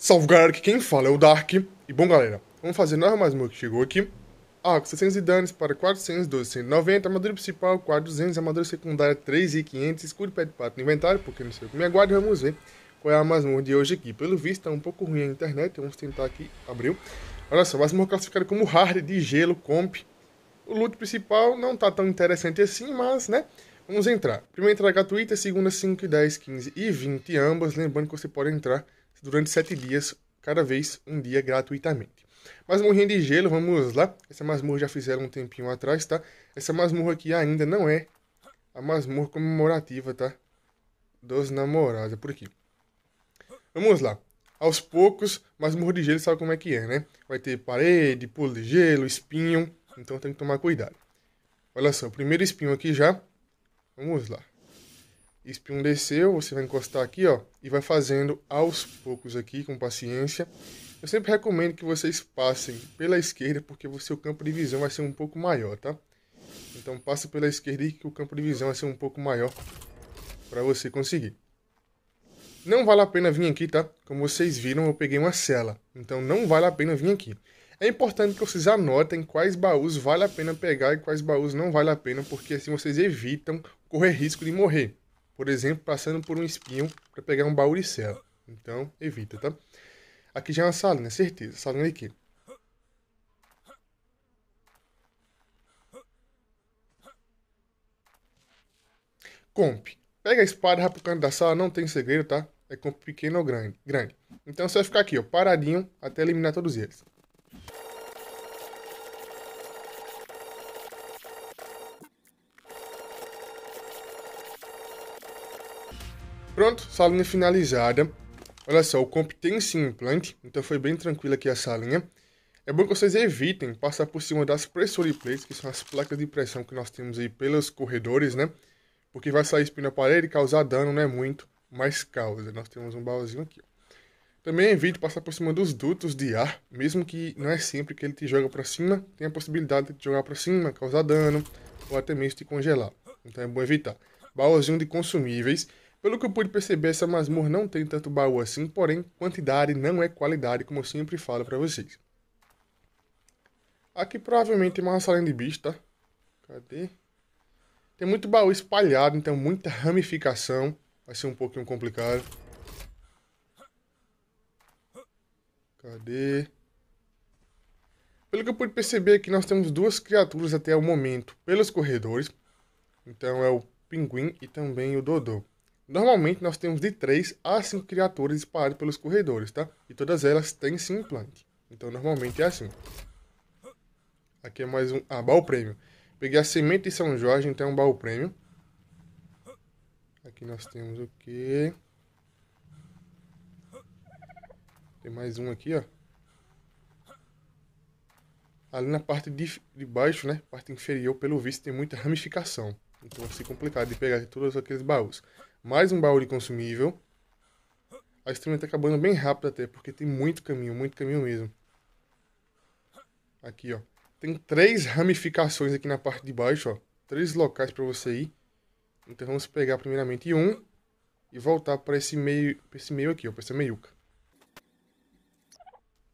Salve galera, aqui quem fala é o Dark. E bom galera, vamos fazer nós mais uma que chegou aqui. Ah, com 600 de danos para 400, 1290, armadura principal 400, armadura secundária 3500. escudo pé de pato no inventário, porque não sei o que me aguarde, vamos ver qual é a masmorra de hoje aqui. Pelo visto tá um pouco ruim a internet, vamos tentar aqui, abriu. Olha só, masmorra classificada como hard, de gelo, comp. O loot principal não tá tão interessante assim, mas né, vamos entrar. Primeira entrada gratuita, segunda 5, 10, 15 e 20 ambas, lembrando que você pode entrar durante sete dias, cada vez um dia gratuitamente. Mas morrendo de gelo, vamos lá. Essa masmorra já fizeram um tempinho atrás, tá? Essa masmorra aqui ainda não é a masmorra comemorativa, tá? Dos namorados, é por aqui. Vamos lá. Aos poucos, masmorra de gelo sabe como é que é, né? Vai ter parede, pulo de gelo, espinho. Então tem que tomar cuidado. Olha só, primeiro espinho aqui já. Vamos lá espinho desceu, você vai encostar aqui, ó, e vai fazendo aos poucos aqui, com paciência. Eu sempre recomendo que vocês passem pela esquerda, porque o seu campo de visão vai ser um pouco maior, tá? Então passa pela esquerda e que o campo de visão vai ser um pouco maior para você conseguir. Não vale a pena vir aqui, tá? Como vocês viram, eu peguei uma cela, então não vale a pena vir aqui. É importante que vocês anotem quais baús vale a pena pegar e quais baús não vale a pena, porque assim vocês evitam correr risco de morrer por exemplo, passando por um espinho para pegar um céu. Então, evita, tá? Aqui já é uma salinha, certeza. Salinha aqui. Comp. Pega a espada, rapa o canto da sala, não tem segredo, tá? É comp pequeno ou grande. grande. Então você vai ficar aqui, ó, paradinho, até eliminar todos eles. Pronto, salinha finalizada. Olha só, o comp tem sim implant, então foi bem tranquilo aqui a salinha. É bom que vocês evitem passar por cima das pressure plates, que são as placas de pressão que nós temos aí pelos corredores, né? Porque vai sair espinha na parede e causar dano, não é muito, mas causa. Nós temos um baúzinho aqui. Também evite passar por cima dos dutos de ar, mesmo que não é sempre que ele te joga para cima, tem a possibilidade de te jogar para cima, causar dano, ou até mesmo te congelar. Então é bom evitar. Baúzinho de consumíveis. Pelo que eu pude perceber, essa masmorra não tem tanto baú assim, porém, quantidade não é qualidade, como eu sempre falo para vocês. Aqui provavelmente tem uma salinha de bicho, tá? Cadê? Tem muito baú espalhado, então muita ramificação. Vai ser um pouquinho complicado. Cadê? Pelo que eu pude perceber aqui, nós temos duas criaturas até o momento pelos corredores. Então é o pinguim e também o Dodô. Normalmente nós temos de 3 a 5 criaturas espalhadas pelos corredores, tá? E todas elas têm sim implante. Então normalmente é assim. Aqui é mais um... Ah, baú prêmio. Peguei a semente de São Jorge, então é um baú prêmio. Aqui nós temos o quê? Tem mais um aqui, ó. Ali na parte de, de baixo, né? Parte inferior, pelo visto, tem muita ramificação. Então vai ser complicado de pegar todos aqueles baús mais um baú de consumível. A stream está acabando bem rápido até, porque tem muito caminho, muito caminho mesmo. Aqui, ó. Tem três ramificações aqui na parte de baixo, ó. Três locais para você ir. Então vamos pegar primeiramente um e voltar para esse meio, pra esse meio aqui, ó, para essa meiuca.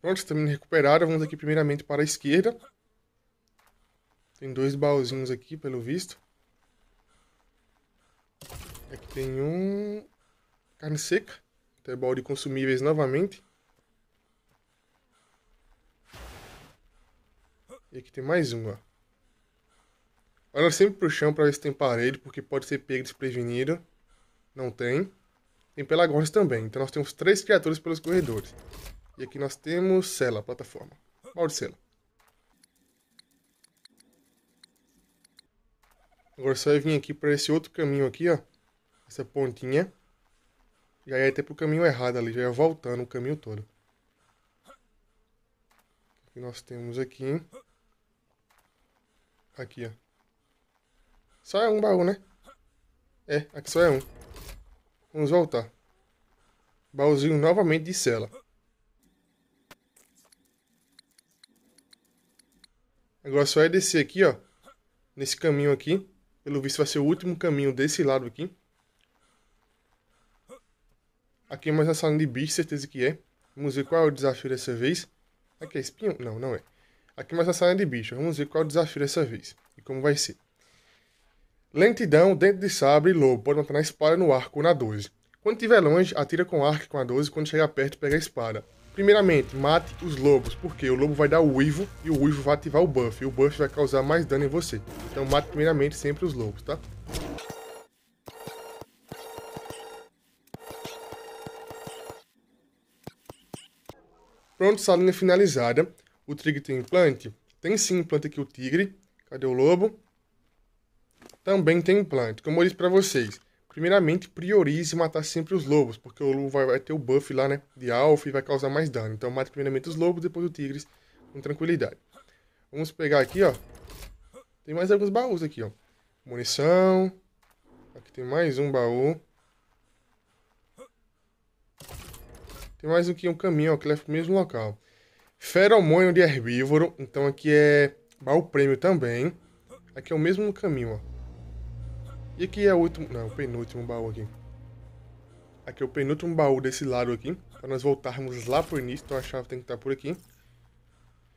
Pronto, estamos recuperados. Vamos aqui primeiramente para a esquerda. Tem dois baúzinhos aqui, pelo visto. Aqui é tem um. Carne seca. Até balde consumíveis novamente. E aqui tem mais um, ó. Olha sempre pro chão para ver se tem parede, porque pode ser pego desprevenido. Não tem. Tem pelagões também. Então nós temos três criaturas pelos corredores. E aqui nós temos cela, plataforma. Balde cela. Agora só eu vim aqui para esse outro caminho aqui, ó essa pontinha, já ia até pro caminho errado ali, já ia voltando o caminho todo. O que nós temos aqui? Aqui, ó. Só é um baú, né? É, aqui só é um. Vamos voltar. Baúzinho novamente de cela. Agora só é descer aqui, ó. Nesse caminho aqui. Pelo visto vai ser o último caminho desse lado aqui. Aqui mais uma sala de bicho, certeza que é. Vamos ver qual é o desafio dessa vez. Aqui é espinho? Não, não é. Aqui mais uma sala de bicho. Vamos ver qual é o desafio dessa vez. E como vai ser. Lentidão, dente de sabre e lobo. Pode matar na espada, no arco ou na 12. Quando estiver longe, atira com arco com a 12. Quando chegar perto, pega a espada. Primeiramente, mate os lobos, porque o lobo vai dar o uivo e o uivo vai ativar o buff. E o buff vai causar mais dano em você. Então mate primeiramente sempre os lobos, tá? Pronto, salina finalizada. O tigre tem implante? Tem sim implante aqui o tigre. Cadê o lobo? Também tem implante. Como eu disse para vocês, primeiramente priorize matar sempre os lobos, porque o lobo vai, vai ter o buff lá, né, de alfa e vai causar mais dano. Então mate primeiramente os lobos, depois o tigres, com tranquilidade. Vamos pegar aqui, ó. Tem mais alguns baús aqui, ó. Munição. Aqui tem mais um baú. Tem mais um que um caminho ó, que leva pro mesmo local. Feromônio de herbívoro. Então aqui é baú prêmio também. Aqui é o mesmo caminho, ó. E aqui é o último, não, o penúltimo baú aqui. Aqui é o penúltimo baú desse lado aqui. Para nós voltarmos lá pro início. Então a chave tem que estar tá por aqui.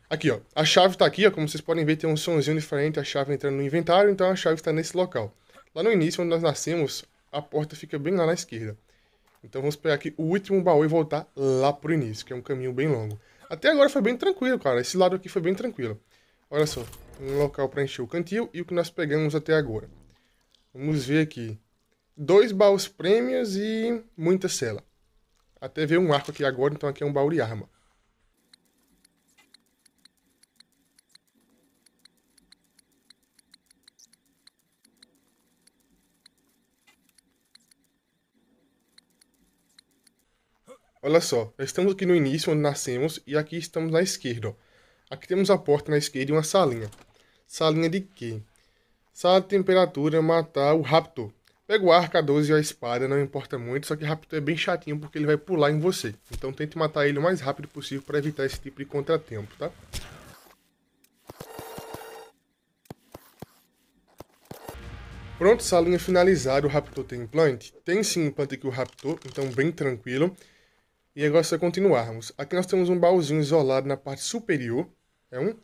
Aqui, ó. A chave está aqui, ó. Como vocês podem ver, tem um sonzinho diferente. A chave entrando no inventário. Então a chave está nesse local. Lá no início, onde nós nascemos, a porta fica bem lá na esquerda. Então vamos pegar aqui o último baú e voltar lá pro início, que é um caminho bem longo. Até agora foi bem tranquilo, cara. Esse lado aqui foi bem tranquilo. Olha só, um local para encher o cantil e o que nós pegamos até agora. Vamos ver aqui. Dois baús prêmios e muita cela. Até veio um arco aqui agora, então aqui é um baú de arma. Olha só, estamos aqui no início onde nascemos e aqui estamos na esquerda. Aqui temos a porta na esquerda e uma salinha. Salinha de quê? Sala de temperatura é matar o raptor. Pega o arco, a 12 e a espada, não importa muito, só que o raptor é bem chatinho porque ele vai pular em você. Então tente matar ele o mais rápido possível para evitar esse tipo de contratempo, tá? Pronto, salinha finalizada, o Raptor tem implante? Tem sim implante aqui o Raptor, então bem tranquilo. E agora se continuarmos, aqui nós temos um baúzinho isolado na parte superior. É um?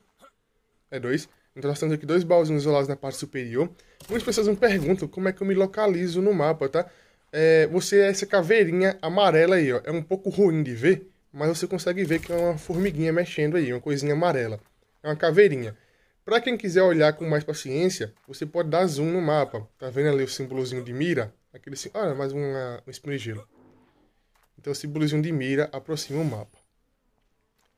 É dois? Então nós temos aqui dois baúzinhos isolados na parte superior. Muitas pessoas me perguntam como é que eu me localizo no mapa, tá? É, você, é essa caveirinha amarela aí, ó, é um pouco ruim de ver, mas você consegue ver que é uma formiguinha mexendo aí, uma coisinha amarela. É uma caveirinha. Para quem quiser olhar com mais paciência, você pode dar zoom no mapa. Tá vendo ali o símbolozinho de mira? Aquele, olha, mais uma, um espinho de gelo. Então o símbolozinho de mira aproxima o mapa.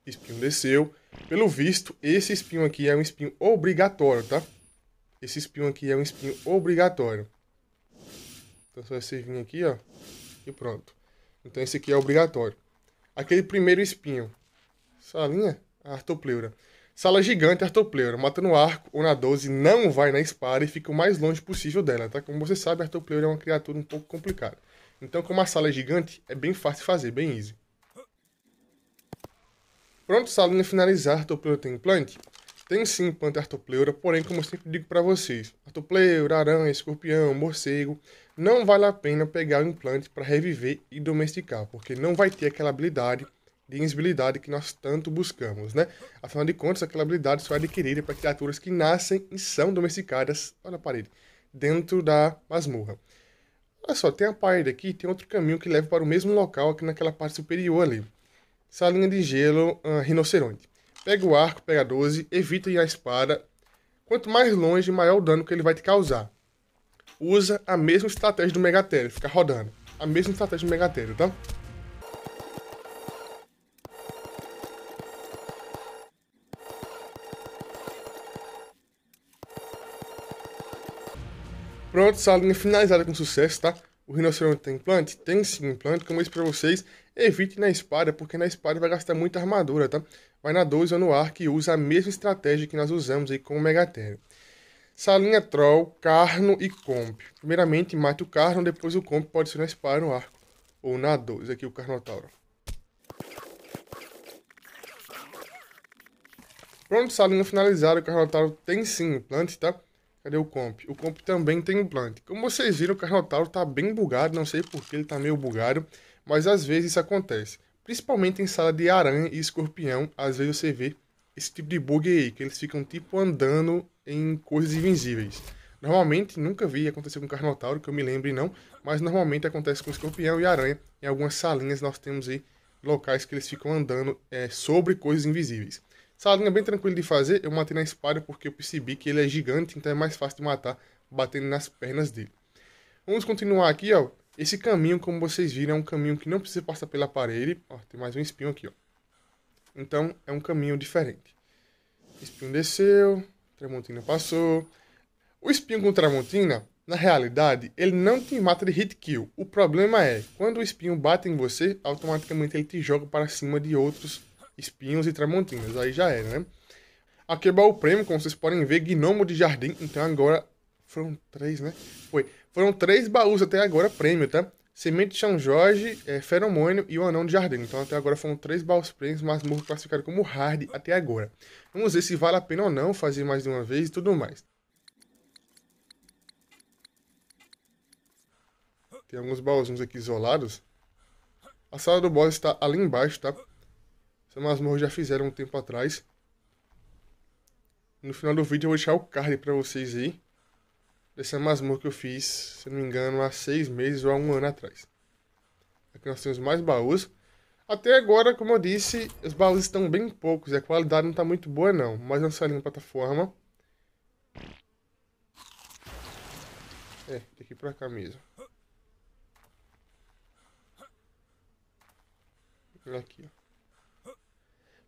Espinho desceu. Pelo visto, esse espinho aqui é um espinho obrigatório, tá? Esse espinho aqui é um espinho obrigatório. Então só você servir aqui, ó. E pronto. Então esse aqui é obrigatório. Aquele primeiro espinho. Salinha? Artopleura. Sala gigante Artopleura. Mata no arco ou na 12, não vai na espada e fica o mais longe possível dela, tá? Como você sabe, Artopleura é uma criatura um pouco complicada. Então, como a sala é gigante, é bem fácil de fazer, bem easy. Pronto, sala, finalizar Artopleura tem implante? Tem sim implante Artopleura, porém, como eu sempre digo para vocês, Artopleura, aranha, escorpião, morcego, não vale a pena pegar o implante para reviver e domesticar, porque não vai ter aquela habilidade de invisibilidade que nós tanto buscamos, né? Afinal de contas, aquela habilidade só é adquirida para criaturas que nascem e são domesticadas, olha a parede, dentro da masmorra. Olha só, tem a parede aqui, tem outro caminho que leva para o mesmo local aqui naquela parte superior ali. Salinha é de gelo, uh, rinoceronte. Pega o arco, pega 12, evita ir a espada. Quanto mais longe, maior o dano que ele vai te causar. Usa a mesma estratégia do Megatério, fica rodando. A mesma estratégia do Megatério, tá? Pronto, salinha finalizada com sucesso, tá? O rinoceronte tem implante? Tem sim implante, como eu disse pra vocês, evite na espada, porque na espada vai gastar muita armadura, tá? Vai na 12 ou no arco e usa a mesma estratégia que nós usamos aí com o Megatério. Salinha Troll, Carno e Comp. Primeiramente, mate o Carno, depois o Comp pode ser na espada no arco. Ou na 12, aqui o Carnotauro. Pronto, salinha finalizada, o Carnotauro tem sim implante, tá? Cadê o comp? O comp também tem implante. Como vocês viram, o Carnotauro tá bem bugado, não sei porque ele tá meio bugado, mas às vezes isso acontece. Principalmente em sala de aranha e escorpião, às vezes você vê esse tipo de bug aí, que eles ficam tipo andando em coisas invisíveis. Normalmente, nunca vi acontecer com o Carnotauro, que eu me lembre não, mas normalmente acontece com escorpião e aranha. Em algumas salinhas nós temos aí locais que eles ficam andando é, sobre coisas invisíveis. Salinha é bem tranquilo de fazer, eu matei na espada porque eu percebi que ele é gigante, então é mais fácil de matar batendo nas pernas dele. Vamos continuar aqui, ó. Esse caminho, como vocês viram, é um caminho que não precisa passar pela parede. Ó, tem mais um espinho aqui, ó. Então, é um caminho diferente. Espinho desceu, Tramontina passou. O espinho com Tramontina, na realidade, ele não te mata de hit kill. O problema é, quando o espinho bate em você, automaticamente ele te joga para cima de outros espinhos e tramontinas, aí já era, né? Aqui é o prêmio, como vocês podem ver, gnomo de jardim, então agora foram três, né? Foi. Foram três baús até agora prêmio, tá? Semente de São Jorge, é, Feromônio e o Anão de Jardim. Então até agora foram três baús prêmios, mas morro classificado como hard até agora. Vamos ver se vale a pena ou não fazer mais de uma vez e tudo mais. Tem alguns baúzinhos aqui isolados. A sala do boss está ali embaixo, tá? Essa masmorra já fizeram um tempo atrás. No final do vídeo eu vou deixar o card para vocês aí. Dessa masmorra que eu fiz, se não me engano, há seis meses ou há um ano atrás. Aqui nós temos mais baús. Até agora, como eu disse, os baús estão bem poucos e a qualidade não está muito boa não. Mas não saiu na plataforma. É, tem que ir pra cá mesmo. Aqui, ó.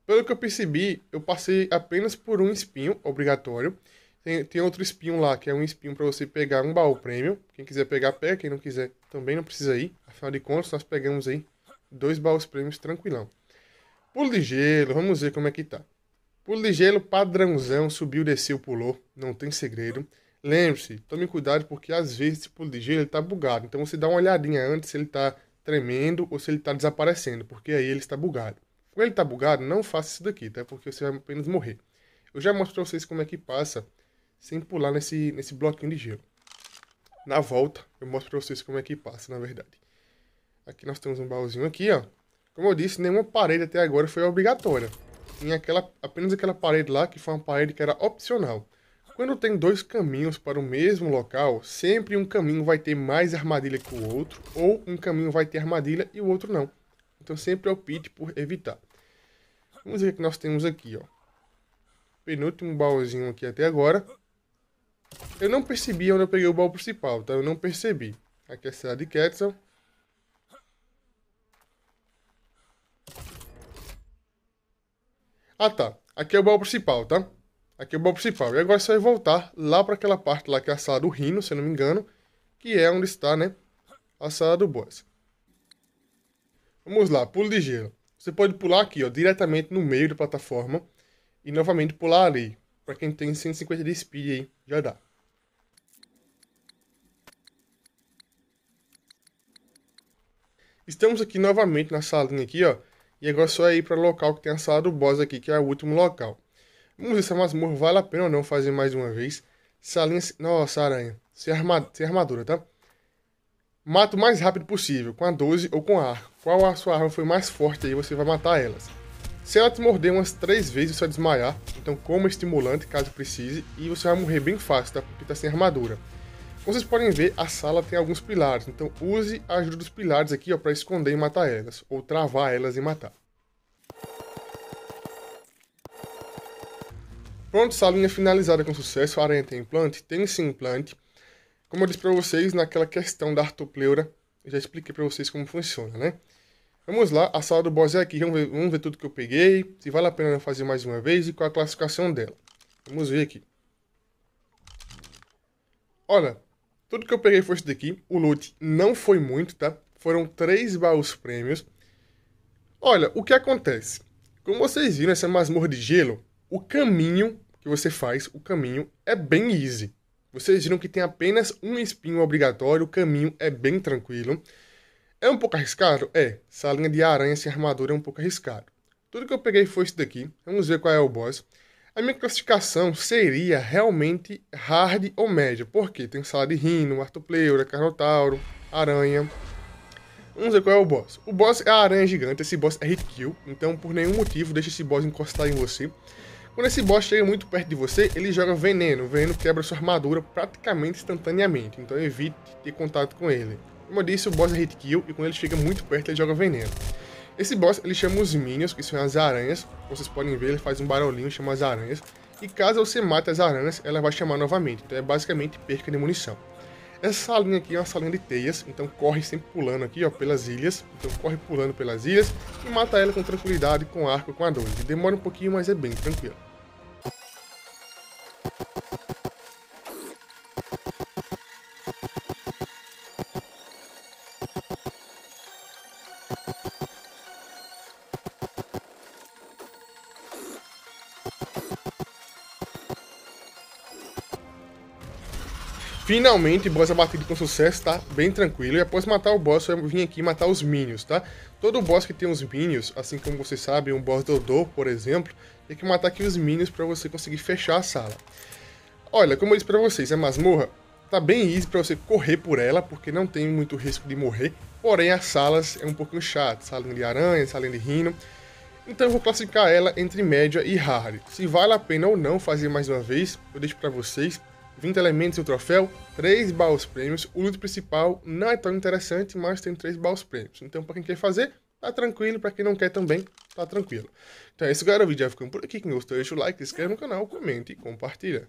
Pelo que eu percebi, eu passei apenas por um espinho obrigatório. Tem, tem outro espinho lá, que é um espinho para você pegar um baú prêmio. Quem quiser pegar, pega. Quem não quiser, também não precisa ir. Afinal de contas, nós pegamos aí dois baús prêmios tranquilão. Pulo de gelo, vamos ver como é que tá. Pulo de gelo padrãozão, subiu, desceu, pulou. Não tem segredo. Lembre-se, tome cuidado porque às vezes esse pulo de gelo está bugado. Então você dá uma olhadinha antes se ele está tremendo ou se ele está desaparecendo, porque aí ele está bugado. Quando ele tá bugado, não faça isso daqui, tá? Porque você vai apenas morrer. Eu já mostro pra vocês como é que passa sem pular nesse, nesse bloquinho de gelo. Na volta, eu mostro pra vocês como é que passa, na verdade. Aqui nós temos um baúzinho aqui, ó. Como eu disse, nenhuma parede até agora foi obrigatória. Tinha aquela, apenas aquela parede lá, que foi uma parede que era opcional. Quando tem dois caminhos para o mesmo local, sempre um caminho vai ter mais armadilha que o outro, ou um caminho vai ter armadilha e o outro não. Então sempre opte por evitar. Vamos ver o que nós temos aqui, ó. Penúltimo baúzinho aqui até agora. Eu não percebi onde eu peguei o baú principal, tá? Eu não percebi. Aqui é a cidade de Quetzal. Ah, tá. Aqui é o baú principal, tá? Aqui é o baú principal. E agora você vai voltar lá para aquela parte lá que é a sala do Rino, se eu não me engano. Que é onde está, né? A sala do boss. Vamos lá, pulo de gelo. Você pode pular aqui, ó, diretamente no meio da plataforma e novamente pular ali. Para quem tem 150 de speed aí, já dá. Estamos aqui novamente na salinha aqui, ó. E agora é só é ir para o local que tem a sala do boss aqui, que é o último local. Vamos ver se a masmorra vale a pena ou não fazer mais uma vez. Salinha... Nossa, aranha. Sem armadura, tá? Mata o mais rápido possível, com a 12 ou com arco. Qual a sua arma foi mais forte aí, você vai matar elas. Se ela te morder umas 3 vezes, você vai desmaiar. Então coma estimulante, caso precise, e você vai morrer bem fácil, tá? Porque tá sem armadura. Como vocês podem ver, a sala tem alguns pilares, então use a ajuda dos pilares aqui para esconder e matar elas, ou travar elas e matar. Pronto, salinha finalizada com sucesso, a aranha tem implante, tem sim implante, como eu disse para vocês naquela questão da artopleura, eu já expliquei para vocês como funciona, né? Vamos lá, a sala do boss é aqui, vamos ver, vamos ver tudo que eu peguei, se vale a pena fazer mais uma vez e qual a classificação dela. Vamos ver aqui. Olha, tudo que eu peguei foi isso daqui, o loot não foi muito, tá? Foram três baús prêmios. Olha, o que acontece? Como vocês viram, essa masmorra de gelo, o caminho que você faz, o caminho é bem easy. Vocês viram que tem apenas um espinho obrigatório, o caminho é bem tranquilo. É um pouco arriscado? É. Essa linha de aranha sem armadura é um pouco arriscado. Tudo que eu peguei foi isso daqui. Vamos ver qual é o boss. A minha classificação seria realmente hard ou média. porque Tem sala de rino, artopleura, carnotauro, aranha. Vamos ver qual é o boss. O boss é a aranha gigante, esse boss é hit kill. Então, por nenhum motivo, deixa esse boss encostar em você. Quando esse boss chega muito perto de você, ele joga veneno. O veneno quebra sua armadura praticamente instantaneamente, então evite ter contato com ele. Como eu disse, o boss é hit kill e quando ele chega muito perto, ele joga veneno. Esse boss ele chama os minions, que são as aranhas. Como vocês podem ver, ele faz um barulhinho, chama as aranhas. E caso você mate as aranhas, ela vai chamar novamente. Então é basicamente perca de munição. Essa salinha aqui é uma salinha de teias, então corre sempre pulando aqui, ó, pelas ilhas. Então corre pulando pelas ilhas e mata ela com tranquilidade, com arco, com a Demora um pouquinho, mas é bem tranquilo. Finalmente, o boss é batido com sucesso, tá? Bem tranquilo. E após matar o boss, eu vim aqui matar os minions, tá? Todo boss que tem os minions, assim como vocês sabem, um boss Dodô, por exemplo, tem que matar aqui os minions para você conseguir fechar a sala. Olha, como eu disse para vocês, a né, masmorra tá bem easy para você correr por ela, porque não tem muito risco de morrer. Porém, as salas é um pouquinho chato. Salinha de aranha, salinha de rino. Então eu vou classificar ela entre média e hard. Se vale a pena ou não fazer mais uma vez, eu deixo para vocês. 20 elementos e o troféu, 3 baús prêmios. O luto principal não é tão interessante, mas tem 3 baús prêmios. Então, para quem quer fazer, tá tranquilo. Para quem não quer também, tá tranquilo. Então é isso, galera. O vídeo vai ficando por aqui. Quem gostou, deixa o like, se inscreve no canal, comente e compartilha.